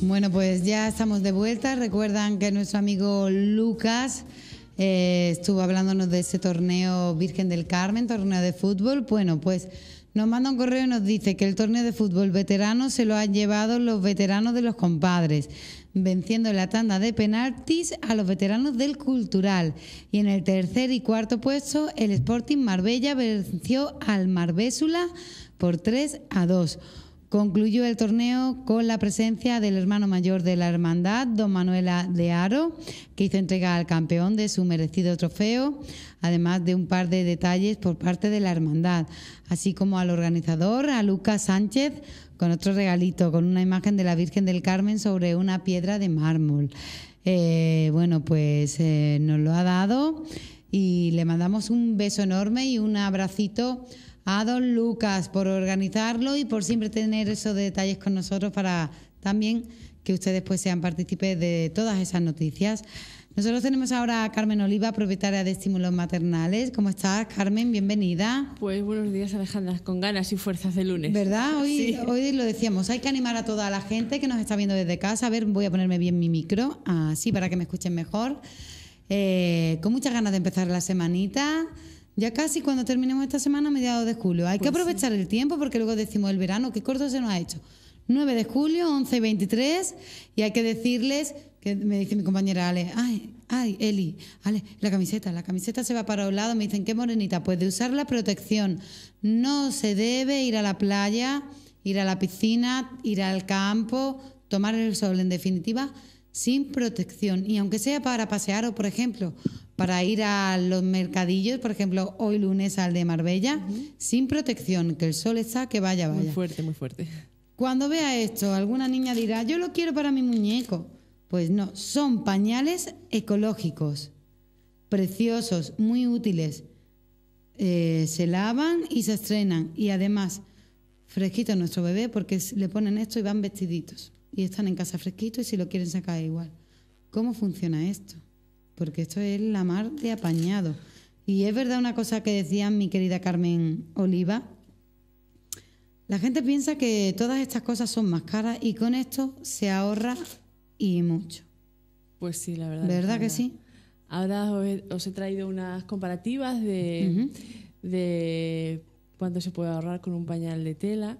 Bueno, pues ya estamos de vuelta. Recuerdan que nuestro amigo Lucas eh, estuvo hablándonos de ese torneo Virgen del Carmen, torneo de fútbol. Bueno, pues nos manda un correo y nos dice que el torneo de fútbol veterano se lo han llevado los veteranos de los compadres, venciendo en la tanda de penaltis a los veteranos del Cultural. Y en el tercer y cuarto puesto, el Sporting Marbella venció al Marbésula por 3 a 2. Concluyó el torneo con la presencia del hermano mayor de la hermandad, don Manuela de Aro, que hizo entrega al campeón de su merecido trofeo, además de un par de detalles por parte de la hermandad, así como al organizador, a Lucas Sánchez, con otro regalito, con una imagen de la Virgen del Carmen sobre una piedra de mármol. Eh, bueno, pues eh, nos lo ha dado y le mandamos un beso enorme y un abracito a don Lucas por organizarlo y por siempre tener esos detalles con nosotros para también que ustedes pues sean partícipes de todas esas noticias. Nosotros tenemos ahora a Carmen Oliva, propietaria de Estímulos Maternales. ¿Cómo estás, Carmen? Bienvenida. Pues buenos días, Alejandra, con ganas y fuerzas de lunes. ¿Verdad? Hoy, hoy lo decíamos, hay que animar a toda la gente que nos está viendo desde casa. A ver, voy a ponerme bien mi micro, así para que me escuchen mejor. Eh, con muchas ganas de empezar la semanita. Ya casi cuando terminemos esta semana, mediados de julio. Hay que pues aprovechar el tiempo porque luego decimos el verano, qué corto se nos ha hecho. 9 de julio, 11 y 23, y hay que decirles, que me dice mi compañera Ale, ay, ay, Eli, Ale, la camiseta, la camiseta se va para un lado, me dicen, qué morenita, pues de usar la protección. No se debe ir a la playa, ir a la piscina, ir al campo, tomar el sol, en definitiva, sin protección. Y aunque sea para pasear o, por ejemplo, para ir a los mercadillos, por ejemplo, hoy lunes al de Marbella, sin protección, que el sol está, que vaya, vaya. Muy fuerte, muy fuerte. Cuando vea esto, alguna niña dirá, yo lo quiero para mi muñeco. Pues no, son pañales ecológicos, preciosos, muy útiles. Eh, se lavan y se estrenan. Y además, fresquito nuestro bebé porque le ponen esto y van vestiditos y están en casa fresquito y si lo quieren sacar igual. ¿Cómo funciona esto? Porque esto es la mar de apañado. Y es verdad una cosa que decía mi querida Carmen Oliva. La gente piensa que todas estas cosas son más caras y con esto se ahorra y mucho. Pues sí, la verdad. ¿Verdad que, sí? Ahora os he, traído unas comparativas de, de cuánto se puede ahorrar con un pañal de tela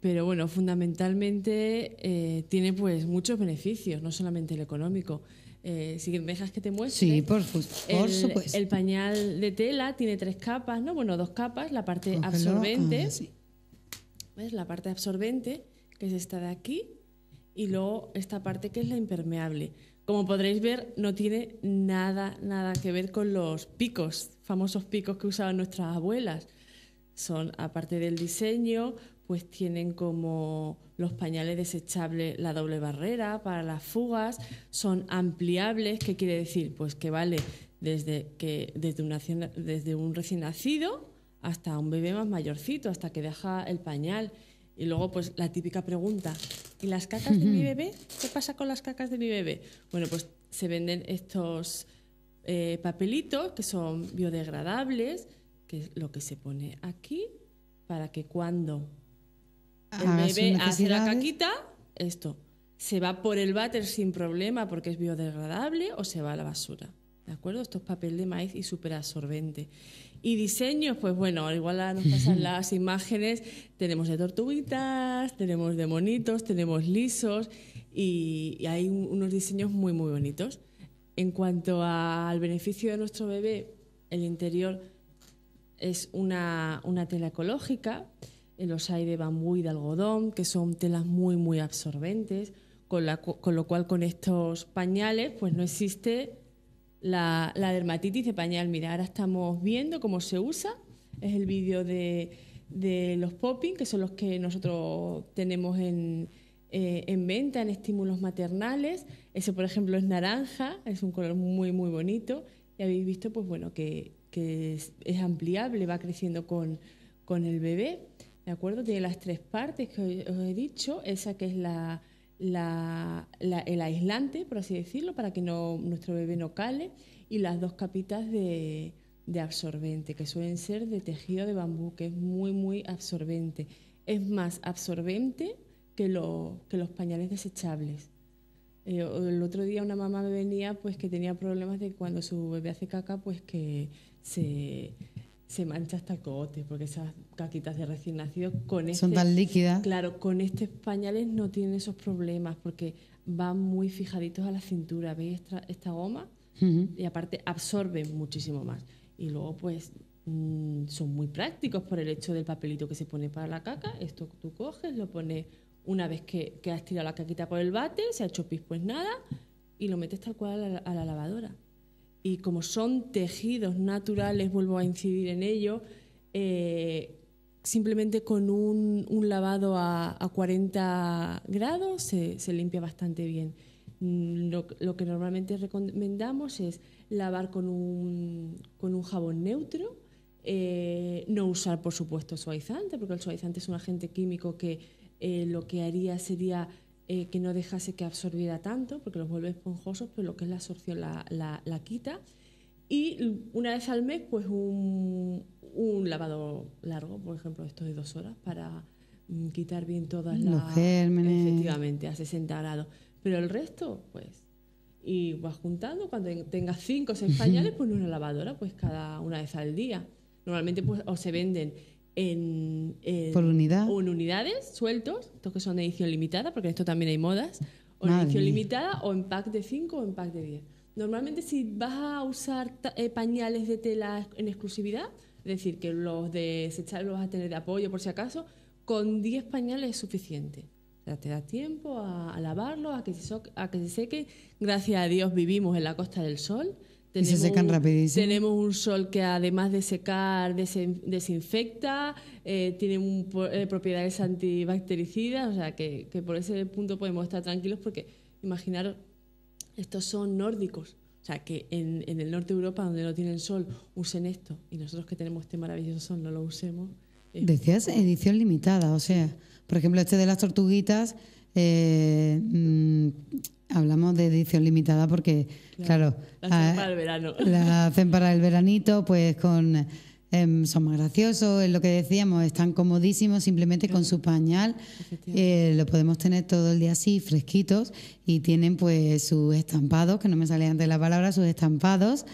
pero bueno, fundamentalmente eh, tiene pues muchos beneficios, no solamente el económico. Eh, si me dejas que te muestre. Sí, por, el, supuesto. El pañal de tela tiene tres capas, ¿no? Bueno, dos capas, la parte absorbente. Ah, la parte absorbente, que es esta de aquí, y luego esta parte que es la impermeable. Como podréis ver, no tiene nada, nada que ver con los picos, famosos picos que usaban nuestras abuelas. Son, aparte del diseño, pues tienen como los pañales desechables la doble barrera para las fugas, son ampliables, ¿qué quiere decir? Pues que vale desde, que, desde, un, desde un recién nacido hasta un bebé más mayorcito, hasta que deja el pañal. Y luego, pues la típica pregunta, ¿y las cacas de mi bebé? ¿Qué pasa con las cacas de mi bebé? Bueno, pues se venden estos eh, papelitos que son biodegradables, que es lo que se pone aquí, para que cuando el bebé hace la caquita, esto. Se va por el váter sin problema porque es biodegradable o se va a la basura. ¿De acuerdo? Esto es papel de maíz y súper absorbente. Y diseños, pues bueno, igual nos pasan las imágenes. Tenemos de tortuguitas, tenemos de monitos, tenemos lisos y, hay unos diseños muy, muy bonitos. En cuanto al beneficio de nuestro bebé, el interior es una tela ecológica los hay de bambú y de algodón, que son telas muy, muy absorbentes, con, lo cual con estos pañales pues no existe la, dermatitis de pañal. Mira, ahora estamos viendo cómo se usa, es el vídeo de, de, los popping, que son los que nosotros tenemos en, eh, venta en estímulos maternales. Ese, por ejemplo, es naranja, es un color muy, muy bonito. Y habéis visto, pues bueno, que, es, ampliable, va creciendo con, con el bebé. ¿de acuerdo? Tiene las tres partes que os he dicho, esa que es la, el aislante, por así decirlo, para que nuestro bebé no cale, y las dos capitas de, absorbente, que suelen ser de tejido de bambú, que es muy, muy absorbente. Es más absorbente que, los pañales desechables. Eh, el otro día una mamá me venía pues que tenía problemas de cuando su bebé hace caca, pues que se se mancha hasta el porque esas caquitas de recién nacido con Son este tan líquidas. Claro, con estos pañales no tienen esos problemas porque van muy fijaditos a la cintura. ¿Veis esta, goma? Y aparte absorben muchísimo más. Y luego, pues, mm, son muy prácticos por el hecho del papelito que se pone para la caca. Esto tú coges, lo pones una vez que, has tirado la caquita por el bate, se ha hecho pis, pues nada, y lo metes tal cual a la lavadora y como son tejidos naturales, vuelvo a incidir en ello, eh, simplemente con un, lavado a, 40 grados se, limpia bastante bien. Mm, lo, que normalmente recomendamos es lavar con un, jabón neutro, eh, no usar por supuesto suavizante, porque el suavizante es un agente químico que eh, lo que haría sería eh, que no dejase que absorbiera tanto, porque los vuelve esponjosos, pero lo que es la absorción la, la, quita. Y una vez al mes, pues un, un, lavado largo, por ejemplo, esto de dos horas, para mm, quitar bien todas los las... gérmenes. Efectivamente, a 60 grados. Pero el resto, pues... Y vas juntando, cuando tengas cinco o seis pañales, pues una lavadora, pues cada una vez al día. Normalmente, pues, o se venden en, Por unidad. O en unidades sueltos, estos que son de edición limitada, porque esto también hay modas, o en edición limitada, o en pack de 5 o en pack de 10. Normalmente si vas a usar eh, pañales de tela en exclusividad, es decir, que los de desechar los vas a tener de apoyo por si acaso, con 10 pañales es suficiente. te da tiempo a, lavarlo lavarlos, a que, se a que se seque. Gracias a Dios vivimos en la Costa del Sol tenemos, se secan rapidísimo. Tenemos un sol que además de secar, desinfecta, eh, tiene eh, propiedades antibactericidas, o sea que, por ese punto podemos estar tranquilos porque imaginaros, estos son nórdicos. O sea, que en, en el norte de Europa, donde no tienen sol, usen esto. Y nosotros que tenemos este maravilloso sol, no lo usemos. Decías edición limitada, o sea, por ejemplo, este de las tortuguitas, eh, mm, hablamos de edición limitada porque, claro, la hacen ah, para el verano. veranito, pues con em, son más graciosos, es lo que decíamos, están comodísimos simplemente con su pañal, eh, lo podemos tener todo el día así, fresquitos, y tienen pues sus estampados, que no me sale antes la palabra, sus estampados.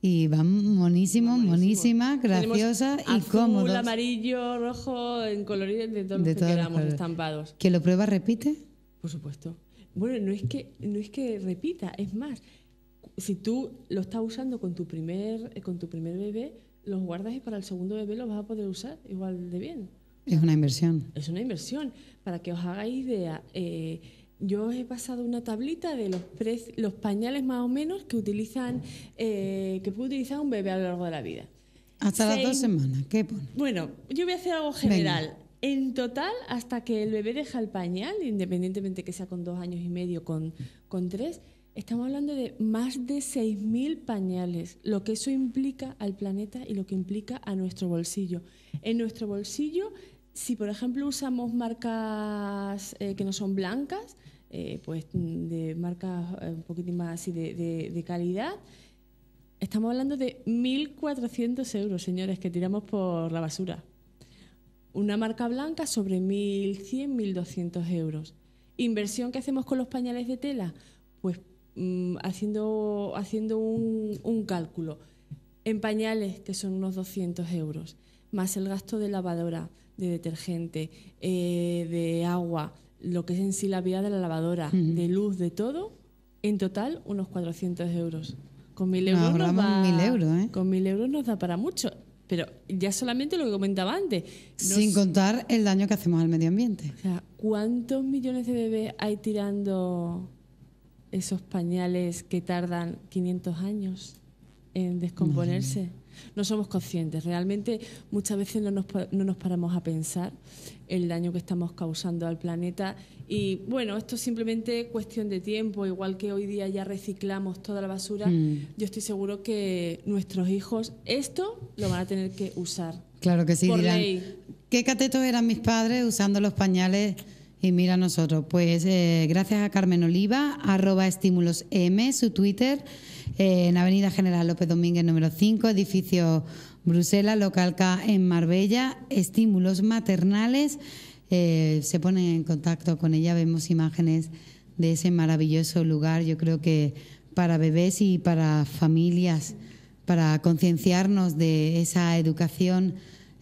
Y van monísimos, monísimas, graciosas y azul, amarillo, rojo, en colorido de todos que lo prueba repite? Por supuesto. Bueno, no es que, no es que repita, es más, si tú lo estás usando con tu primer, eh, con tu primer bebé, los guardas y para el segundo bebé los vas a poder usar igual de bien. Es una inversión. Es una inversión. Para que os hagáis idea, eh, yo os he pasado una tablita de los, los pañales más o menos que utilizan, eh, que puede utilizar un bebé a lo largo de la vida. Hasta las dos semanas, ¿qué Bueno, yo voy a hacer algo general. En total, hasta que el bebé deja el pañal, independientemente que sea con dos años y medio, con, con tres, estamos hablando de más de 6.000 pañales, lo que eso implica al planeta y lo que implica a nuestro bolsillo. En nuestro bolsillo, si por ejemplo usamos marcas eh, que no son blancas, eh, pues de marcas eh, un poquitín más así de, de, de calidad, estamos hablando de 1.400 euros, señores, que tiramos por la basura. Una marca blanca sobre 1.100, 1.200 euros. Inversión que hacemos con los pañales de tela, pues mm, haciendo, haciendo un, cálculo. En pañales, que son unos 200 euros, más el gasto de lavadora, de detergente, eh, de agua, lo que es en sí la vía de la lavadora, de luz, de todo, en total unos 400 euros. Con 1.000 euros, ¿eh? con mil euros nos da para mucho. Pero ya solamente lo que comentaba antes. Sin contar el daño que hacemos al medio ambiente. O sea, ¿cuántos millones de bebés hay tirando esos pañales que tardan 500 años en descomponerse? no somos conscientes. Realmente muchas veces no nos, no nos paramos a pensar el daño que estamos causando al planeta y bueno, esto es simplemente cuestión de tiempo, igual que hoy día ya reciclamos toda la basura, mm. yo estoy seguro que nuestros hijos esto lo van a tener que usar. Claro que sí, por dirán. Ley. ¿Qué catetos eran mis padres usando los pañales? Y mira nosotros, pues eh, gracias a Carmen Oliva, arroba estímulos M, su Twitter, eh, en Avenida General López Domínguez número 5, edificio Bruselas, local K en Marbella, estímulos maternales. Eh, se ponen en contacto con ella, vemos imágenes de ese maravilloso lugar, yo creo que para bebés y para familias, para concienciarnos de esa educación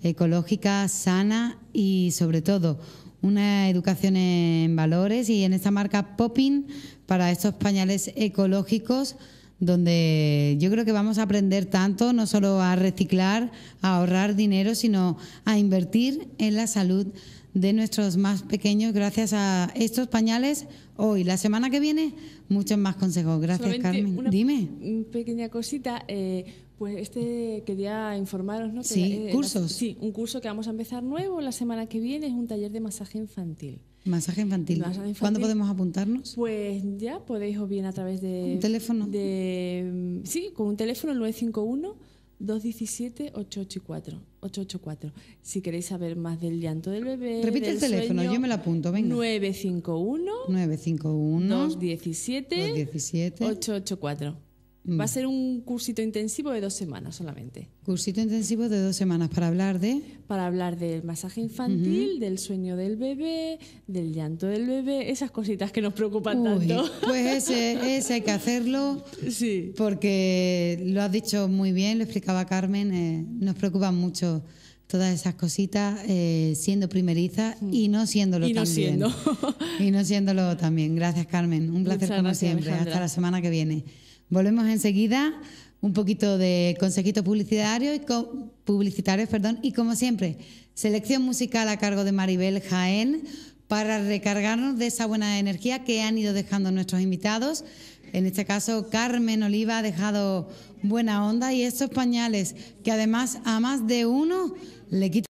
ecológica sana y sobre todo una educación en valores y en esta marca Popping para estos pañales ecológicos donde yo creo que vamos a aprender tanto, no solo a reciclar, a ahorrar dinero, sino a invertir en la salud de nuestros más pequeños gracias a estos pañales hoy. La semana que viene, muchos más consejos. Gracias, Carmen. Carmen. Una Pequeña cosita. Eh, pues este quería informaros, ¿no? Sí, eh, sí, un curso que vamos a empezar nuevo la semana que viene es un taller de masaje infantil. Masaje infantil. ¿Cuándo podemos apuntarnos? Pues ya podéis o bien a través de... ¿Un teléfono? De, mm, sí, con un teléfono 951-217-884. Si queréis saber más del llanto del bebé... Repite el teléfono, yo me lo apunto, venga. 951... 951... 217... 884. Mm. Va a ser un cursito intensivo de dos semanas solamente. Cursito intensivo de dos semanas para hablar de... Para hablar del masaje infantil, del sueño del bebé, del llanto del bebé, esas cositas que nos preocupan tanto. Pues ese, hay que hacerlo. Sí. Porque lo has dicho muy bien, lo explicaba Carmen, eh, nos preocupan mucho todas esas cositas eh, siendo primeriza mm. y no siéndolo y también. y no siéndolo también. Gracias Carmen, un placer como siempre. Hasta la semana que viene. Volvemos enseguida, un poquito de consejito publicitario y perdón, y como siempre, selección musical a cargo de Maribel Jaén para recargarnos de esa buena energía que han ido dejando nuestros invitados. En este caso, Carmen Oliva ha dejado buena onda y estos pañales que además a más de uno le quitan